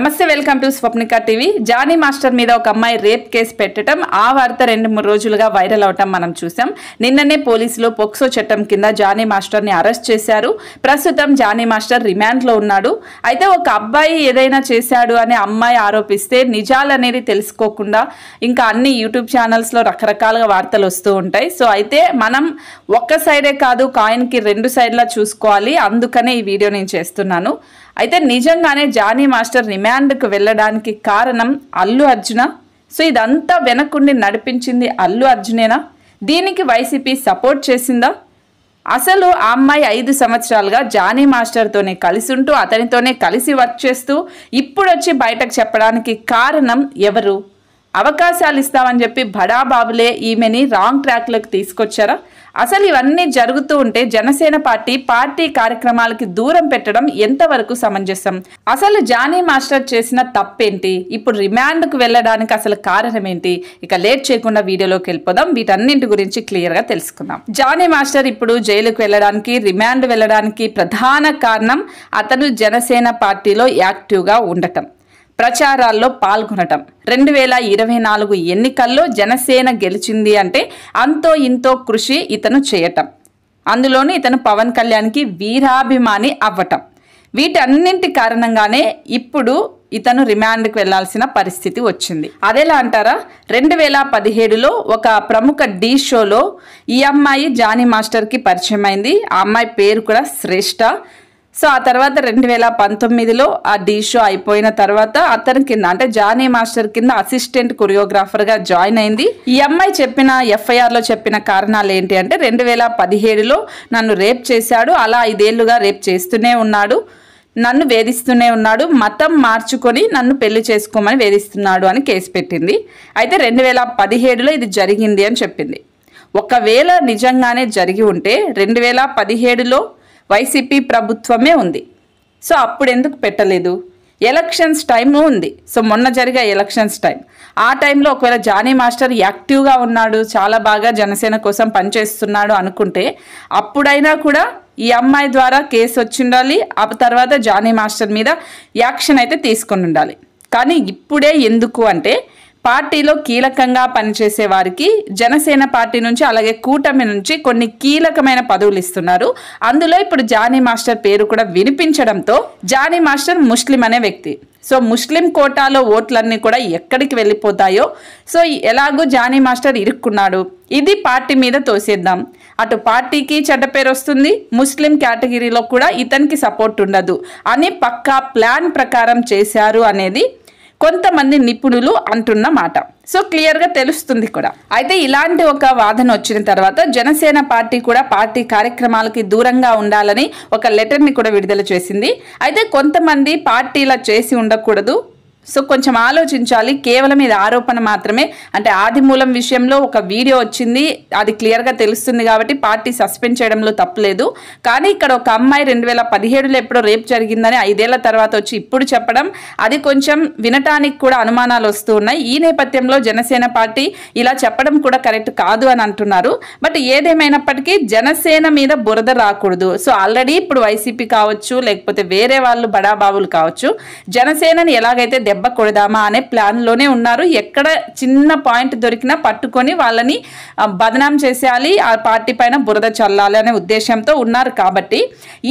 నమస్తే welcome to Swapnika TV Johnny master మీద ఒక అమ్మాయి రేప్ కేసు పెట్టడం ఆ వార్త రెండు మూడు రోజులుగా వైరల్ అవటం మనం చూసాం నిన్ననే పోలీసులు పొక్సో చట్టం కింద జానీ మాస్టర్ని అరెస్ట్ చేశారు ప్రస్తుతం జానీ మాస్టర్ రిమాండ్లో ఉన్నాడు అయితే ఒక అబ్బాయి ఏదైనా చేశాడు అని అమ్మాయి ఆరోపిస్తే నిజాలు అనేది తెలుసుకోకుండా ఇంకా అన్ని యూట్యూబ్ ఛానల్స్లో రకరకాలుగా వార్తలు వస్తూ ఉంటాయి సో అయితే మనం ఒక్క సైడే కాదు కాయిన్కి రెండు సైడ్లా చూసుకోవాలి అందుకనే ఈ వీడియో నేను చేస్తున్నాను అయితే నిజంగానే జానీ మాస్టర్ రిమాండ్కు వెళ్ళడానికి కారణం అల్లు అర్జున సో ఇదంతా వెనకుండి నడిపించింది అల్లు అర్జునేనా దీనికి వైసీపీ సపోర్ట్ చేసిందా అసలు ఆ అమ్మాయి ఐదు సంవత్సరాలుగా జానీ మాస్టర్తోనే కలిసి ఉంటూ అతనితోనే కలిసి వర్క్ చేస్తూ ఇప్పుడు వచ్చి బయటకు చెప్పడానికి కారణం ఎవరు అవకాశాలు ఇస్తామని చెప్పి బడాబాబులే ఈమెని రాంగ్ ట్రాక్లోకి తీసుకొచ్చారా అసలు ఇవన్నీ జరుగుతూ ఉంటే జనసేన పార్టీ పార్టీ కార్యక్రమాలకి దూరం పెట్టడం ఎంతవరకు సమంజసం అసలు జానీ మాస్టర్ చేసిన తప్పేంటి ఇప్పుడు రిమాండ్కు వెళ్ళడానికి అసలు కారణం ఏంటి ఇక లేట్ చేయకుండా వీడియోలోకి వెళ్ళిపోదాం వీటన్నింటి గురించి క్లియర్గా తెలుసుకుందాం జానీ మాస్టర్ ఇప్పుడు జైలుకు వెళ్ళడానికి రిమాండ్ వెళ్ళడానికి ప్రధాన కారణం అతను జనసేన పార్టీలో యాక్టివ్గా ఉండటం ప్రచారాల్లో పాల్గొనటం రెండు వేల ఇరవై నాలుగు ఎన్నికల్లో జనసేన గెలిచింది అంటే అంతో ఇంతో కృషి ఇతను చేయటం అందులోనే ఇతను పవన్ కళ్యాణ్కి వీరాభిమాని అవ్వటం వీటన్నింటి కారణంగానే ఇప్పుడు ఇతను రిమాండ్కి వెళ్లాల్సిన పరిస్థితి వచ్చింది అదేలా అంటారా రెండు వేల పదిహేడులో ఒక ప్రముఖ డీ షోలో ఈ అమ్మాయి జానీ మాస్టర్కి పరిచయం అయింది ఆ అమ్మాయి పేరు కూడా శ్రేష్ఠ సో ఆ తర్వాత రెండు వేల పంతొమ్మిదిలో ఆ డీ షో అయిపోయిన తర్వాత అతని కింద అంటే జానీ మాస్టర్ కింద అసిస్టెంట్ కొరియోగ్రాఫర్గా జాయిన్ అయింది ఈ అమ్మాయి చెప్పిన ఎఫ్ఐఆర్లో చెప్పిన కారణాలు ఏంటి అంటే రెండు వేల పదిహేడులో నన్ను రేప్ చేశాడు అలా ఐదేళ్లుగా రేప్ చేస్తూనే ఉన్నాడు నన్ను వేధిస్తూనే ఉన్నాడు మతం మార్చుకొని నన్ను పెళ్లి చేసుకోమని వేధిస్తున్నాడు అని కేసు పెట్టింది అయితే రెండు వేల పదిహేడులో ఇది జరిగింది అని చెప్పింది ఒకవేళ నిజంగానే జరిగి ఉంటే రెండు వేల పదిహేడులో వైసీపీ ప్రభుత్వమే ఉంది సో అప్పుడు ఎందుకు పెట్టలేదు ఎలక్షన్స్ టైం ఉంది సో మొన్న జరిగే ఎలక్షన్స్ టైం ఆ టైంలో ఒకవేళ జానీ మాస్టర్ యాక్టివ్గా ఉన్నాడు చాలా బాగా జనసేన కోసం పనిచేస్తున్నాడు అనుకుంటే అప్పుడైనా కూడా ఈ అమ్మాయి ద్వారా కేసు వచ్చి ఉండాలి ఆ తర్వాత జానీ మాస్టర్ మీద యాక్షన్ అయితే తీసుకొని ఉండాలి కానీ ఇప్పుడే ఎందుకు అంటే పార్టీలో కీలకంగా పనిచేసే వారికి జనసేన పార్టీ నుంచి అలాగే కూటమి నుంచి కొన్ని కీలకమైన పదవులు ఇస్తున్నారు అందులో ఇప్పుడు జానీ మాస్టర్ పేరు కూడా వినిపించడంతో జానీ మాస్టర్ ముస్లిం అనే వ్యక్తి సో ముస్లిం కోటాలో ఓట్లన్నీ కూడా ఎక్కడికి వెళ్ళిపోతాయో సో ఎలాగో జానీ మాస్టర్ ఇరుక్కున్నాడు ఇది పార్టీ మీద తోసేద్దాం అటు పార్టీకి చెడ్డ పేరు వస్తుంది ముస్లిం కేటగిరీలో కూడా ఇతనికి సపోర్ట్ ఉండదు అని పక్కా ప్లాన్ ప్రకారం చేశారు అనేది కొంతమంది నిపుణులు అంటున్నమాట సో క్లియర్ గా తెలుస్తుంది కూడా అయితే ఇలాంటి ఒక వాదన వచ్చిన తర్వాత జనసేన పార్టీ కూడా పార్టీ కార్యక్రమాలకి దూరంగా ఉండాలని ఒక లెటర్ని కూడా విడుదల చేసింది అయితే కొంతమంది పార్టీలా చేసి ఉండకూడదు సో కొంచెం ఆలోచించాలి కేవలం ఇది ఆరోపణ మాత్రమే అంటే ఆది మూలం విషయంలో ఒక వీడియో వచ్చింది అది క్లియర్గా తెలుస్తుంది కాబట్టి పార్టీ సస్పెండ్ చేయడంలో తప్పలేదు కానీ ఇక్కడ ఒక అమ్మాయి రెండు వేల పదిహేడులో ఎప్పుడో రేపు జరిగిందని ఐదేళ్ల తర్వాత వచ్చి ఇప్పుడు చెప్పడం అది కొంచెం వినటానికి కూడా అనుమానాలు వస్తూ ఉన్నాయి ఈ నేపథ్యంలో జనసేన పార్టీ ఇలా చెప్పడం కూడా కరెక్ట్ కాదు అని అంటున్నారు బట్ ఏదేమైనప్పటికీ జనసేన మీద బురద రాకూడదు సో ఆల్రెడీ ఇప్పుడు వైసీపీ కావచ్చు లేకపోతే వేరే వాళ్ళు బడాబాబులు కావచ్చు జనసేనని ఎలాగైతే దెబ్బ దెబ్బ కొడదామా అనే ప్లాన్లోనే ఉన్నారు ఎక్కడ చిన్న పాయింట్ దొరికినా పట్టుకొని వాళ్ళని బదనాం చేసేయాలి ఆ పార్టీ పైన బురద చల్లాలి అనే ఉద్దేశంతో ఉన్నారు కాబట్టి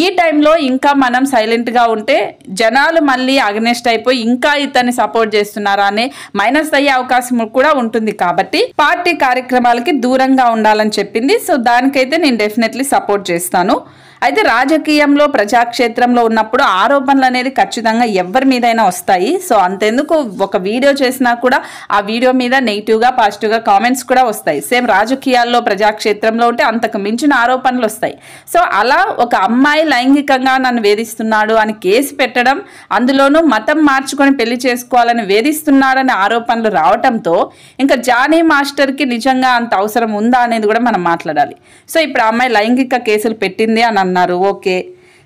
ఈ టైంలో ఇంకా మనం సైలెంట్గా ఉంటే జనాలు మళ్ళీ అగ్నెస్ట్ అయిపోయి ఇంకా ఇతన్ని సపోర్ట్ చేస్తున్నారా అనే మైనస్ అయ్యే అవకాశం కూడా ఉంటుంది కాబట్టి పార్టీ కార్యక్రమాలకి దూరంగా ఉండాలని చెప్పింది సో దానికైతే నేను డెఫినెట్లీ సపోర్ట్ చేస్తాను అయితే రాజకీయంలో ప్రజాక్షేత్రంలో ఉన్నప్పుడు ఆరోపణలు అనేది ఖచ్చితంగా ఎవరి మీదైనా వస్తాయి సో అంతెందుకు ఒక వీడియో చేసినా కూడా ఆ వీడియో మీద నెగిటివ్గా పాజిటివ్గా కామెంట్స్ కూడా వస్తాయి సేమ్ రాజకీయాల్లో ప్రజాక్షేత్రంలో ఉంటే అంతకు మించిన ఆరోపణలు వస్తాయి సో అలా ఒక అమ్మాయి లైంగికంగా నన్ను వేధిస్తున్నాడు అని కేసు పెట్టడం అందులోనూ మతం మార్చుకొని పెళ్లి చేసుకోవాలని వేధిస్తున్నాడనే ఆరోపణలు రావటంతో ఇంకా జానీ మాస్టర్కి నిజంగా అంత అవసరం ఉందా అనేది కూడా మనం మాట్లాడాలి సో ఇప్పుడు అమ్మాయి లైంగిక కేసులు పెట్టింది అని అన్నారు ఓకే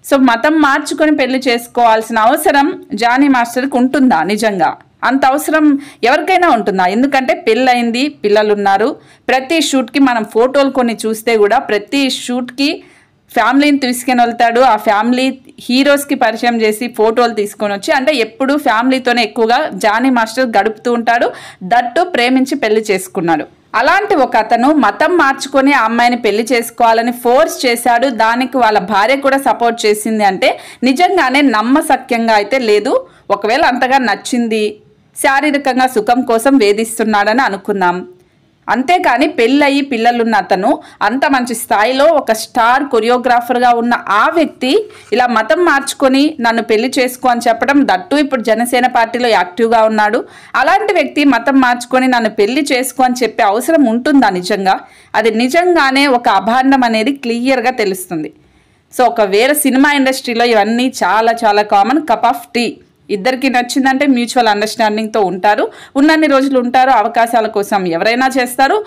సో మతం మార్చుకొని పెళ్లి చేసుకోవాల్సిన అవసరం జానీ మాస్టర్కి ఉంటుందా నిజంగా అంత అవసరం ఎవరికైనా ఉంటుందా ఎందుకంటే పెళ్ళయింది పిల్లలున్నారు ప్రతి షూట్కి మనం ఫోటోలు కొన్ని చూస్తే కూడా ప్రతి షూట్కి ఫ్యామిలీని తీసుకొని వెళ్తాడు ఆ ఫ్యామిలీ హీరోస్కి పరిచయం చేసి ఫోటోలు తీసుకొని వచ్చి అంటే ఎప్పుడు ఫ్యామిలీతోనే ఎక్కువగా జానీ మాస్టర్ గడుపుతూ ఉంటాడు దట్టు ప్రేమించి పెళ్లి చేసుకున్నాడు అలాంటి ఒక అతను మతం మార్చుకొని ఆ అమ్మాయిని పెళ్లి చేసుకోవాలని ఫోర్స్ చేశాడు దానికి వాళ్ళ భార్య కూడా సపోర్ట్ చేసింది అంటే నిజంగానే నమ్మసక్యంగా అయితే లేదు ఒకవేళ అంతగా నచ్చింది శారీరకంగా సుఖం కోసం వేధిస్తున్నాడని అనుకున్నాం అంతేకాని పెళ్ళయి పిల్లలున్న అతను అంత మంచి స్థాయిలో ఒక స్టార్ కొరియోగ్రాఫర్గా ఉన్న ఆ వ్యక్తి ఇలా మతం మార్చుకొని నన్ను పెళ్లి చేసుకో అని చెప్పడం దట్టు ఇప్పుడు జనసేన పార్టీలో యాక్టివ్గా ఉన్నాడు అలాంటి వ్యక్తి మతం మార్చుకొని నన్ను పెళ్లి చేసుకో అని చెప్పే అవసరం ఉంటుందా నిజంగా అది నిజంగానే ఒక అభాండం అనేది క్లియర్గా తెలుస్తుంది సో ఒకవేళ సినిమా ఇండస్ట్రీలో ఇవన్నీ చాలా చాలా కామన్ కప్ ఆఫ్ టీ ఇద్దరికి నచ్చిందంటే మ్యూచువల్ అండర్స్టాండింగ్తో ఉంటారు ఉన్నన్ని రోజులు ఉంటారు అవకాశాల కోసం ఎవరైనా చేస్తారు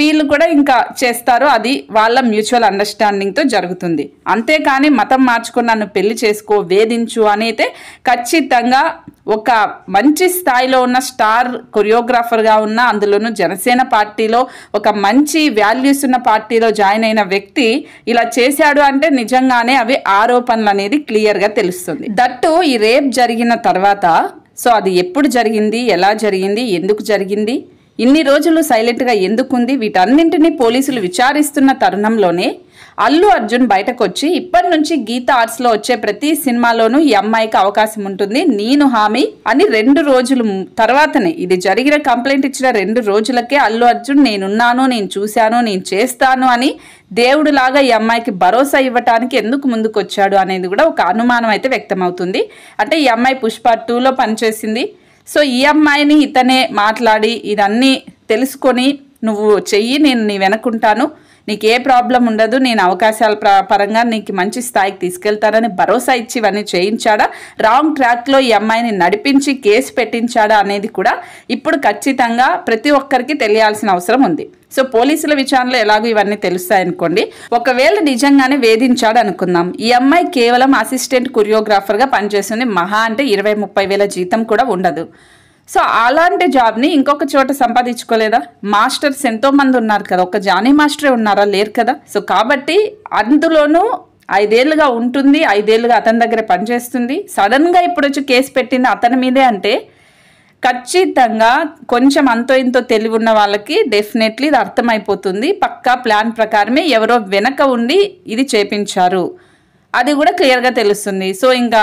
వీళ్ళు కూడా ఇంకా చేస్తారు అది వాళ్ళ మ్యూచువల్ అండర్స్టాండింగ్తో జరుగుతుంది అంతేకాని మతం మార్చుకుని నన్ను పెళ్లి చేసుకో వేధించు అని అయితే ఖచ్చితంగా ఒక మంచి స్థాయిలో ఉన్న స్టార్ కొరియోగ్రాఫర్గా ఉన్న అందులోనూ జనసేన పార్టీలో ఒక మంచి వాల్యూస్ ఉన్న పార్టీలో జాయిన్ అయిన వ్యక్తి ఇలా చేశాడు అంటే నిజంగానే అవి ఆరోపణలు అనేది క్లియర్గా తెలుస్తుంది దట్టు ఈ రేప్ జరిగిన తర్వాత సో అది ఎప్పుడు జరిగింది ఎలా జరిగింది ఎందుకు జరిగింది ఇన్ని రోజులు సైలెంట్గా ఎందుకుంది వీటన్నింటినీ పోలీసులు విచారిస్తున్న తరుణంలోనే అల్లు అర్జున్ బయటకొచ్చి ఇప్పటి నుంచి గీత ఆర్ట్స్లో వచ్చే ప్రతి సినిమాలోనూ ఈ అమ్మాయికి అవకాశం ఉంటుంది నేను హామీ అని రెండు రోజులు తర్వాతనే ఇది జరిగిన కంప్లైంట్ ఇచ్చిన రెండు రోజులకే అల్లు అర్జున్ నేనున్నాను నేను చూశాను నేను చేస్తాను అని దేవుడులాగా ఈ అమ్మాయికి భరోసా ఇవ్వటానికి ఎందుకు ముందుకొచ్చాడు అనేది కూడా ఒక అనుమానం అయితే వ్యక్తమవుతుంది అంటే ఈ అమ్మాయి పుష్ప టూలో పనిచేసింది సో ఈ అమ్మాయిని ఇతనే మాట్లాడి ఇదన్నీ తెలుసుకొని నువ్వు చెయ్యి నేను నీ వెనకుంటాను నీకు ఏ ప్రాబ్లం ఉండదు నేను అవకాశాల పరంగా నీకు మంచి స్థాయికి తీసుకెళ్తానని భరోసా ఇచ్చి ఇవన్నీ చేయించాడా రాంగ్ ట్రాక్లో ఈ అమ్మాయిని నడిపించి కేసు పెట్టించాడా అనేది కూడా ఇప్పుడు ఖచ్చితంగా ప్రతి ఒక్కరికి తెలియాల్సిన అవసరం ఉంది సో పోలీసుల విచారణలో ఎలాగో ఇవన్నీ తెలుస్తాయనుకోండి ఒకవేళ నిజంగానే వేధించాడు అనుకుందాం ఈ అమ్మాయి కేవలం అసిస్టెంట్ కొరియోగ్రాఫర్గా పనిచేస్తుంది మహా అంటే ఇరవై ముప్పై వేల జీతం కూడా ఉండదు సో అలాంటి జాబ్ని ఇంకొక చోట సంపాదించుకోలేదా మాస్టర్స్ ఎంతోమంది ఉన్నారు కదా ఒక జానీ మాస్టరే ఉన్నారా లేరు కదా సో కాబట్టి అందులోనూ ఐదేళ్లుగా ఉంటుంది ఐదేళ్లుగా అతని దగ్గర పనిచేస్తుంది సడన్గా ఇప్పుడు వచ్చి కేసు పెట్టింది అతని మీదే అంటే ఖచ్చితంగా కొంచెం అంతో ఇంతో తెలివి ఉన్న వాళ్ళకి డెఫినెట్లీ ఇది అర్థమైపోతుంది పక్కా ప్లాన్ ప్రకారమే ఎవరో వెనక ఉండి ఇది చేపించారు అది కూడా క్లియర్గా తెలుస్తుంది సో ఇంకా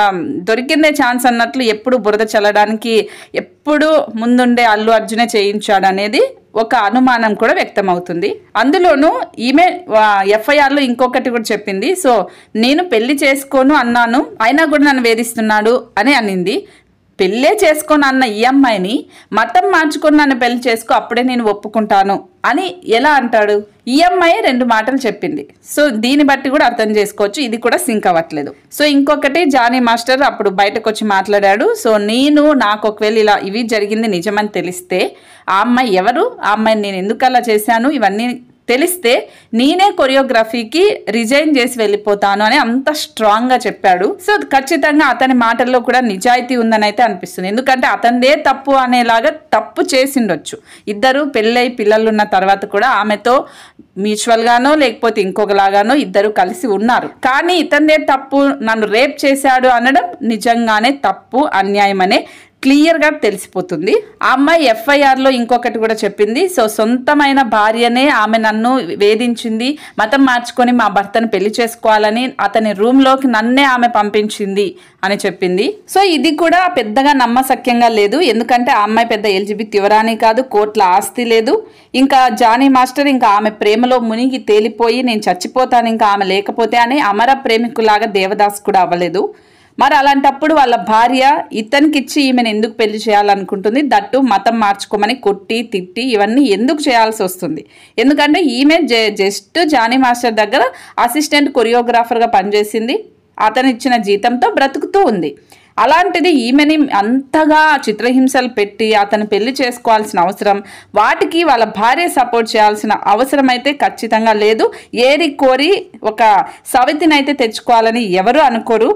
దొరికిందే ఛాన్స్ అన్నట్లు ఎప్పుడు బురద చల్లడానికి ఎప్పుడు ముందుండే అల్లు అర్జునే చేయించాడు అనేది ఒక అనుమానం కూడా వ్యక్తమవుతుంది అందులోనూ ఈమె ఎఫ్ఐఆర్లో ఇంకొకటి కూడా చెప్పింది సో నేను పెళ్లి చేసుకోను అన్నాను అయినా కూడా నన్ను వేధిస్తున్నాడు అని అనింది పెళ్ళే అన్న ఈ అమ్మాయిని మతం నన్ను పెళ్లి చేసుకో అప్పుడే నేను ఒప్పుకుంటాను అని ఎలా అంటాడు ఈ అమ్మాయి రెండు మాటలు చెప్పింది సో దీన్ని బట్టి కూడా అర్థం చేసుకోవచ్చు ఇది కూడా సింక్ అవ్వట్లేదు సో ఇంకొకటి జానీ మాస్టర్ అప్పుడు బయటకు వచ్చి మాట్లాడాడు సో నేను నాకు ఒకవేళ ఇలా ఇవి జరిగింది నిజమని తెలిస్తే ఆ అమ్మాయి ఎవరు ఆ అమ్మాయిని నేను ఎందుకు అలా చేశాను ఇవన్నీ తెలిస్తే నేనే కొరియోగ్రఫీకి రిజైన్ చేసి వెళ్ళిపోతాను అని అంత స్ట్రాంగ్గా చెప్పాడు సో ఖచ్చితంగా అతని మాటల్లో కూడా నిజాయితీ ఉందని అయితే అనిపిస్తుంది ఎందుకంటే అతనిదే తప్పు అనేలాగా తప్పు చేసిండొచ్చు ఇద్దరు పెళ్ళై పిల్లలున్న తర్వాత కూడా ఆమెతో మ్యూచువల్గానో లేకపోతే ఇంకొకలాగానో ఇద్దరు కలిసి ఉన్నారు కానీ ఇతనిదే తప్పు నన్ను రేప్ చేశాడు అనడం నిజంగానే తప్పు అన్యాయమనే క్లియర్గా తెలిసిపోతుంది ఆ అమ్మాయి ఎఫ్ఐఆర్లో ఇంకొకటి కూడా చెప్పింది సో సొంతమైన భార్యనే ఆమె నన్ను వేధించింది మతం మార్చుకొని మా భర్తను పెళ్లి చేసుకోవాలని అతని రూమ్లోకి నన్నే ఆమె పంపించింది అని చెప్పింది సో ఇది కూడా పెద్దగా నమ్మసక్యంగా లేదు ఎందుకంటే ఆ అమ్మాయి పెద్ద ఎల్జిబి తివరాని కాదు కోర్టుల ఆస్తి లేదు ఇంకా జానీ మాస్టర్ ఇంకా ఆమె ప్రేమలో మునిగి తేలిపోయి నేను చచ్చిపోతాను ఇంకా ఆమె లేకపోతే అని అమర ప్రేమికులాగా దేవదాస్ కూడా అవ్వలేదు మరి అలాంటప్పుడు వాళ్ళ భార్య ఇతనికి ఇచ్చి ఈమెను ఎందుకు పెళ్లి చేయాలనుకుంటుంది దట్టు మతం మార్చుకోమని కొట్టి తిట్టి ఇవన్నీ ఎందుకు చేయాల్సి వస్తుంది ఎందుకంటే ఈమె జస్ట్ జానీ మాస్టర్ దగ్గర అసిస్టెంట్ కొరియోగ్రాఫర్గా పనిచేసింది అతను ఇచ్చిన జీతంతో బ్రతుకుతూ ఉంది అలాంటిది ఈమెని అంతగా చిత్రహింసలు పెట్టి అతను పెళ్లి చేసుకోవాల్సిన అవసరం వాటికి వాళ్ళ భార్య సపోర్ట్ చేయాల్సిన అవసరం అయితే ఖచ్చితంగా లేదు ఏరి కోరి ఒక సవితినైతే తెచ్చుకోవాలని ఎవరు అనుకోరు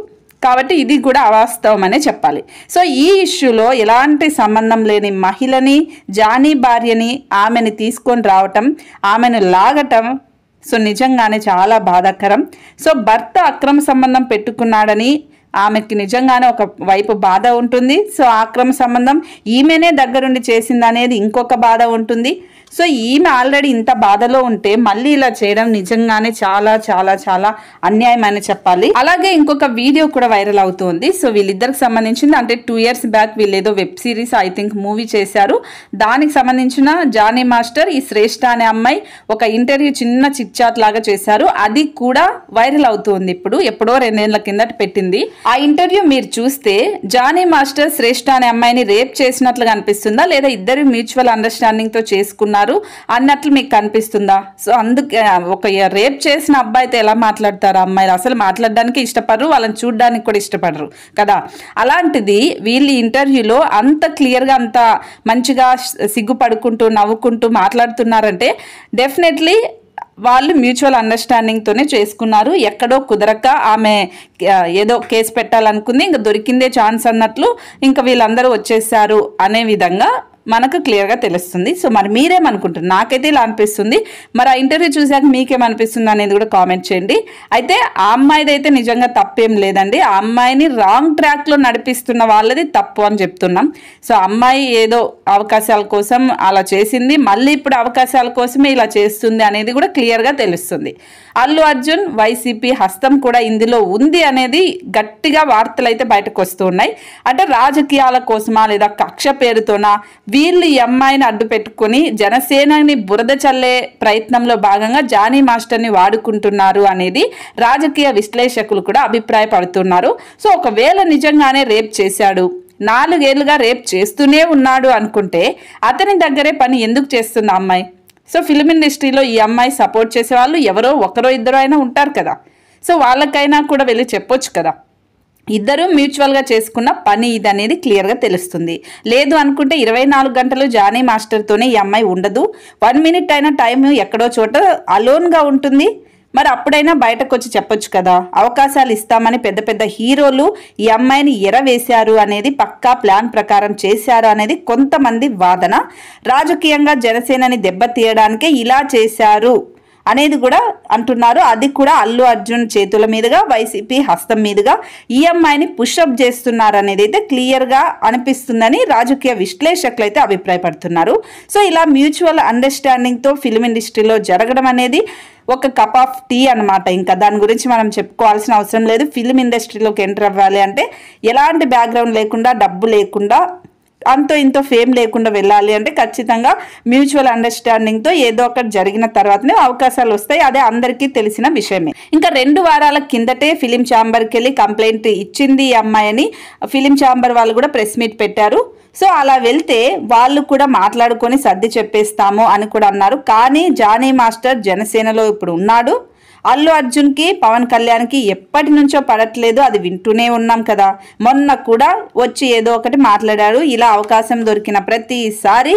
కాబట్టి ఇది కూడా అవాస్తవం అనే చెప్పాలి సో ఈ ఇష్యూలో ఎలాంటి సంబంధం లేని మహిళని జానీ భార్యని ఆమెని తీసుకొని రావటం ఆమెను లాగటం సో నిజంగానే చాలా బాధాకరం సో భర్త అక్రమ సంబంధం పెట్టుకున్నాడని ఆమెకి నిజంగానే ఒక వైపు బాధ ఉంటుంది సో ఆక్రమ సంబంధం ఈమెనే దగ్గరుండి చేసింది అనేది ఇంకొక బాధ ఉంటుంది సో ఈమె ఆల్రెడీ ఇంత బాధలో ఉంటే మళ్ళీ ఇలా చేయడం నిజంగానే చాలా చాలా చాలా అన్యాయమైన చెప్పాలి అలాగే ఇంకొక వీడియో కూడా వైరల్ అవుతుంది సో వీళ్ళిద్దరికి సంబంధించింది అంటే టూ ఇయర్స్ బ్యాక్ వీళ్ళేదో web series I think movie చేశారు దానికి సంబంధించిన జానీ మాస్టర్ ఈ శ్రేష్ఠ అనే అమ్మాయి ఒక ఇంటర్వ్యూ చిన్న చిట్చాట్ లాగా చేశారు అది కూడా వైరల్ అవుతుంది ఇప్పుడు ఎప్పుడో రెండేళ్ల కిందట పెట్టింది ఆ ఇంటర్వ్యూ మీరు చూస్తే జానీ మాస్టర్ శ్రేష్ఠ అనే అమ్మాయిని రేప్ చేసినట్లు కనిపిస్తుందా లేదా ఇద్దరు మ్యూచువల్ అండర్స్టాండింగ్తో చేసుకున్నారు అన్నట్లు మీకు కనిపిస్తుందా సో అందుకే ఒక రేప్ చేసిన అబ్బాయితో ఎలా మాట్లాడతారు అమ్మాయిలు అసలు మాట్లాడడానికి ఇష్టపడరు వాళ్ళని చూడడానికి కూడా ఇష్టపడరు కదా అలాంటిది వీళ్ళు ఇంటర్వ్యూలో అంత క్లియర్గా అంత మంచిగా సిగ్గుపడుకుంటూ నవ్వుకుంటూ మాట్లాడుతున్నారంటే డెఫినెట్లీ వాళ్ళు మ్యూచువల్ అండర్స్టాండింగ్తోనే చేసుకున్నారు ఎక్కడో కుదరక ఆమె ఏదో కేసు పెట్టాలనుకుంది ఇంకా దొరికిందే ఛాన్స్ అన్నట్లు ఇంకా వీళ్ళందరూ వచ్చేసారు అనే విధంగా మనకు క్లియర్గా తెలుస్తుంది సో మరి మీరేమనుకుంటారు నాకైతే ఇలా అనిపిస్తుంది మరి ఆ ఇంటర్వ్యూ చూసాక మీకేమనిపిస్తుంది అనేది కూడా కామెంట్ చేయండి అయితే ఆ అమ్మాయిది అయితే నిజంగా తప్పేం లేదండి ఆ అమ్మాయిని రాంగ్ ట్రాక్లో నడిపిస్తున్న వాళ్ళది తప్పు అని చెప్తున్నాం సో అమ్మాయి ఏదో అవకాశాల కోసం అలా చేసింది మళ్ళీ ఇప్పుడు అవకాశాల కోసమే ఇలా చేస్తుంది అనేది కూడా క్లియర్గా తెలుస్తుంది అల్లు అర్జున్ వైసీపీ హస్తం కూడా ఇందులో ఉంది అనేది గట్టిగా వార్తలు అయితే బయటకు వస్తున్నాయి అంటే రాజకీయాల కోసమా లేదా కక్ష పేరుతోనా వీళ్ళు ఈ అమ్మాయిని అడ్డు పెట్టుకుని జనసేనని బురద చల్లే ప్రయత్నంలో భాగంగా జానీ మాస్టర్ని వాడుకుంటున్నారు అనేది రాజకీయ విశ్లేషకులు కూడా అభిప్రాయపడుతున్నారు సో ఒకవేళ నిజంగానే రేప్ చేశాడు నాలుగేళ్లుగా రేప్ చేస్తూనే ఉన్నాడు అనుకుంటే అతని దగ్గరే పని ఎందుకు చేస్తుంది అమ్మాయి సో ఫిలిం ఇండస్ట్రీలో ఈ అమ్మాయి సపోర్ట్ చేసేవాళ్ళు ఎవరో ఒకరో ఇద్దరు అయినా ఉంటారు కదా సో వాళ్ళకైనా కూడా వెళ్ళి చెప్పొచ్చు కదా ఇద్దరూ మ్యూచువల్గా చేసుకున్న పని ఇది అనేది క్లియర్గా తెలుస్తుంది లేదు అనుకుంటే ఇరవై నాలుగు గంటలు జానీ మాస్టర్తోనే ఈ అమ్మాయి ఉండదు వన్ మినిట్ అయిన టైం ఎక్కడో చోట అలోన్గా ఉంటుంది మరి అప్పుడైనా బయటకు వచ్చి చెప్పొచ్చు కదా అవకాశాలు ఇస్తామని పెద్ద పెద్ద హీరోలు ఈ అమ్మాయిని ఎరవేశారు అనేది పక్కా ప్లాన్ ప్రకారం చేశారు అనేది కొంతమంది వాదన రాజకీయంగా జనసేనని దెబ్బతీయడానికే ఇలా చేశారు అనేది కూడా అంటున్నారు అది కూడా అల్లు అర్జున్ చేతుల మీదుగా వైసీపీ హస్తం మీదుగా ఈఎంఐని పుషప్ చేస్తున్నారు అనేది అయితే క్లియర్గా అనిపిస్తుందని రాజకీయ విశ్లేషకులు అయితే అభిప్రాయపడుతున్నారు సో ఇలా మ్యూచువల్ అండర్స్టాండింగ్తో ఫిలిం ఇండస్ట్రీలో జరగడం అనేది ఒక కప్ ఆఫ్ టీ అనమాట ఇంకా దాని గురించి మనం చెప్పుకోవాల్సిన అవసరం లేదు ఫిలిం ఇండస్ట్రీలోకి ఎంటర్ అవ్వాలి అంటే ఎలాంటి బ్యాక్గ్రౌండ్ లేకుండా డబ్బు లేకుండా అంతో ఇంత ఫేమ్ లేకుండా వెళ్ళాలి అంటే ఖచ్చితంగా మ్యూచువల్ అండర్స్టాండింగ్తో ఏదో ఒకటి జరిగిన తర్వాతనే అవకాశాలు వస్తాయి అదే అందరికీ తెలిసిన విషయమే ఇంకా రెండు వారాల కిందటే ఫిలిం ఛాంబర్కి వెళ్ళి కంప్లైంట్ ఇచ్చింది ఈ అని ఫిలిం ఛాంబర్ వాళ్ళు కూడా ప్రెస్ మీట్ పెట్టారు సో అలా వెళ్తే వాళ్ళు కూడా మాట్లాడుకొని సర్ది చెప్పేస్తాము అని కూడా అన్నారు కానీ జానీ మాస్టర్ జనసేనలో ఇప్పుడు ఉన్నాడు అల్లు అర్జున్కి పవన్ కళ్యాణ్కి ఎప్పటి నుంచో పడట్లేదు అది వింటూనే ఉన్నాం కదా మొన్న కూడా వచ్చి ఏదో ఒకటి మాట్లాడాడు ఇలా అవకాశం దొరికిన ప్రతిసారి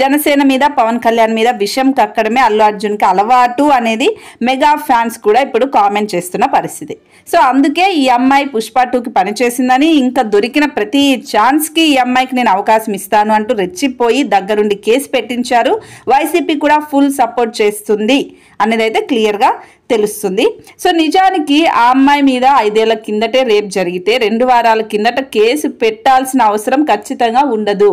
జనసేన మీద పవన్ కళ్యాణ్ మీద విషయం కక్కడమే అల్లు అర్జున్కి అలవాటు అనేది మెగా ఫ్యాన్స్ కూడా ఇప్పుడు కామెంట్ చేస్తున్న పరిస్థితి సో అందుకే ఈ అమ్మాయి పుష్ప టూకి పనిచేసిందని ఇంకా దొరికిన ప్రతి ఛాన్స్కి ఈ అమ్మాయికి నేను అవకాశం ఇస్తాను అంటూ రెచ్చిపోయి దగ్గరుండి కేసు పెట్టించారు వైసీపీ కూడా ఫుల్ సపోర్ట్ చేస్తుంది అనేది అయితే క్లియర్గా తెలుస్తుంది సో నిజానికి ఆ అమ్మాయి మీద ఐదేళ్ల కిందటే రేపు జరిగితే రెండు వారాల కిందట కేసు పెట్టాల్సిన అవసరం ఖచ్చితంగా ఉండదు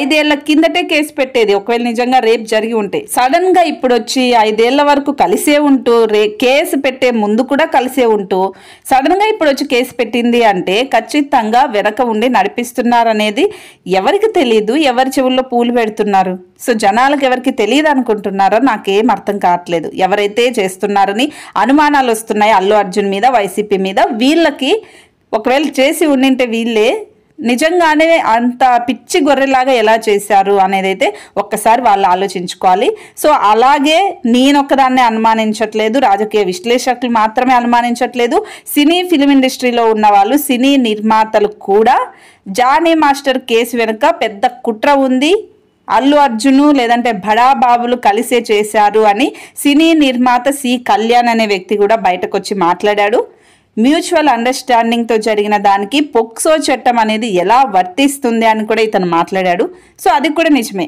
ఐదేళ్ల కిందటే కేసు పెట్టేది ఒకవేళ నిజంగా రేప్ జరిగి ఉంటే సడన్ గా ఇప్పుడు వచ్చి ఐదేళ్ల వరకు కలిసే ఉంటూ రే కేసు పెట్టే ముందు కూడా కలిసే ఉంటూ సడన్ గా ఇప్పుడు వచ్చి కేసు పెట్టింది అంటే ఖచ్చితంగా వెనక ఉండి నడిపిస్తున్నారనేది ఎవరికి తెలియదు ఎవరి చెవుల్లో పూలు పెడుతున్నారు సో జనాలకు ఎవరికి తెలియదు అనుకుంటున్నారో నాకేం అర్థం కావట్లేదు ఎవరైతే చేస్తున్నారని అనుమానాలు వస్తున్నాయి అల్లు అర్జున్ మీద వైసీపీ మీద వీళ్ళకి ఒకవేళ చేసి ఉండింటే వీళ్ళే నిజంగానే అంత పిచ్చి గొర్రెలాగా ఎలా చేశారు అనేది అయితే ఒక్కసారి వాళ్ళు ఆలోచించుకోవాలి సో అలాగే నేనొక్కదాన్ని అనుమానించట్లేదు రాజకీయ విశ్లేషకులు మాత్రమే అనుమానించట్లేదు సినీ ఫిలిం ఇండస్ట్రీలో ఉన్న వాళ్ళు సినీ నిర్మాతలు కూడా జానీ మాస్టర్ కేసు వెనుక పెద్ద కుట్ర ఉంది అల్లు అర్జును లేదంటే బడా బాబులు కలిసే చేశారు అని సినీ నిర్మాత సి కళ్యాణ్ అనే వ్యక్తి కూడా బయటకు వచ్చి మాట్లాడాడు మ్యూచువల్ అండర్స్టాండింగ్తో జరిగిన దానికి పొక్సో చట్టం అనేది ఎలా వర్తిస్తుంది అని కూడా ఇతను మాట్లాడాడు సో అది కూడా నిజమే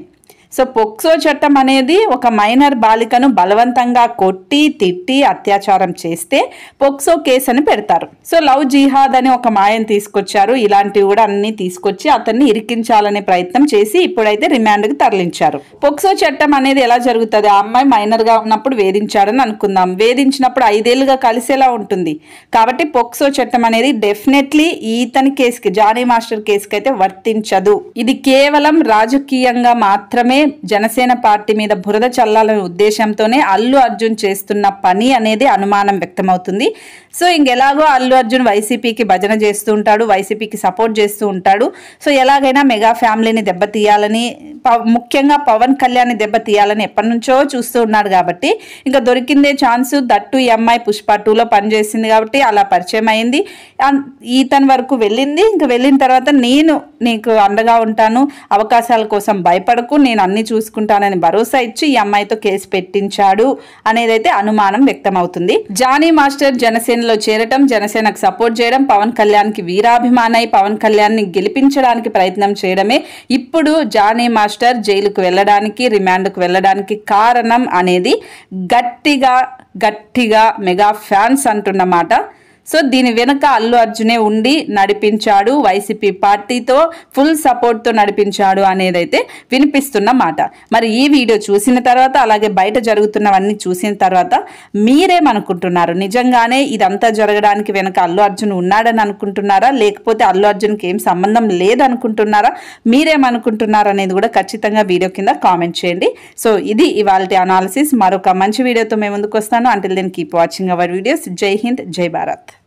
సో పొక్సో చట్టం అనేది ఒక మైనర్ బాలికను బలవంతంగా కొట్టి తిట్టి అత్యాచారం చేస్తే పొక్సో కేసు అని పెడతారు సో లవ్ జిహాద్ అని ఒక మాయం తీసుకొచ్చారు ఇలాంటివి కూడా అన్ని తీసుకొచ్చి అతన్ని ఇరికించాలనే ప్రయత్నం చేసి ఇప్పుడైతే రిమాండ్కి తరలించారు పొక్సో చట్టం అనేది ఎలా జరుగుతుంది ఆ అమ్మాయి మైనర్గా ఉన్నప్పుడు వేధించాడని అనుకుందాం వేధించినప్పుడు ఐదేళ్లుగా కలిసేలా ఉంటుంది కాబట్టి పొక్సో చట్టం అనేది డెఫినెట్లీ ఈతని కేసుకి జానీ మాస్టర్ కేసుకి అయితే వర్తించదు ఇది కేవలం రాజకీయంగా మాత్రమే అందుకనే జనసేన పార్టీ మీద బురద చల్లాలనే ఉద్దేశంతోనే అల్లు అర్జున్ చేస్తున్న పని అనేది అనుమానం వ్యక్తమవుతుంది సో ఇంకెలాగో అల్లు అర్జున్ వైసీపీకి భజన చేస్తూ ఉంటాడు వైసీపీకి సపోర్ట్ చేస్తూ ఉంటాడు సో ఎలాగైనా మెగా ఫ్యామిలీని దెబ్బతీయాలని ముఖ్యంగా పవన్ కళ్యాణ్ దెబ్బతీయాలని ఎప్పటి నుంచో చూస్తూ ఉన్నాడు కాబట్టి ఇంకా దొరికిందే ఛాన్స్ దట్టు ఎంఐ పుష్ప టూలో పనిచేసింది కాబట్టి అలా పరిచయం అయింది ఈతన్ వరకు వెళ్ళింది ఇంకా వెళ్ళిన తర్వాత నేను నీకు అండగా ఉంటాను అవకాశాల కోసం భయపడకు నేను అన్నీ చూసుకుంటానని భరోసా ఇచ్చి ఈ అమ్మాయితో కేసు పెట్టించాడు అనేదైతే అనుమానం వ్యక్తమవుతుంది జానీ మాస్టర్ జనసేనలో చేరటం జనసేనకు సపోర్ట్ చేయడం పవన్ కళ్యాణ్కి వీరాభిమానై పవన్ కళ్యాణ్ని గెలిపించడానికి ప్రయత్నం చేయడమే ఇప్పుడు జానీ మాస్టర్ జైలుకు వెళ్ళడానికి రిమాండ్కు వెళ్ళడానికి కారణం అనేది గట్టిగా గట్టిగా మెగా ఫ్యాన్స్ అంటున్నమాట సో దీని వెనక అల్లు అర్జునే ఉండి నడిపించాడు వైసీపీ పార్టీతో ఫుల్ సపోర్ట్తో నడిపించాడు అనేదైతే వినిపిస్తున్న మాట మరి ఈ వీడియో చూసిన తర్వాత అలాగే బయట జరుగుతున్నవన్నీ చూసిన తర్వాత మీరేమనుకుంటున్నారు నిజంగానే ఇదంతా జరగడానికి వెనక అల్లు అర్జున్ ఉన్నాడని అనుకుంటున్నారా లేకపోతే అల్లు అర్జున్కి ఏం సంబంధం లేదనుకుంటున్నారా మీరేమనుకుంటున్నారు అనేది కూడా ఖచ్చితంగా వీడియో కింద కామెంట్ చేయండి సో ఇది ఇవాళ అనాలిసిస్ మరొక మంచి వీడియోతో మేము ముందుకు వస్తాను అంటే then keep watching our videos జై హింద్ జై భారత్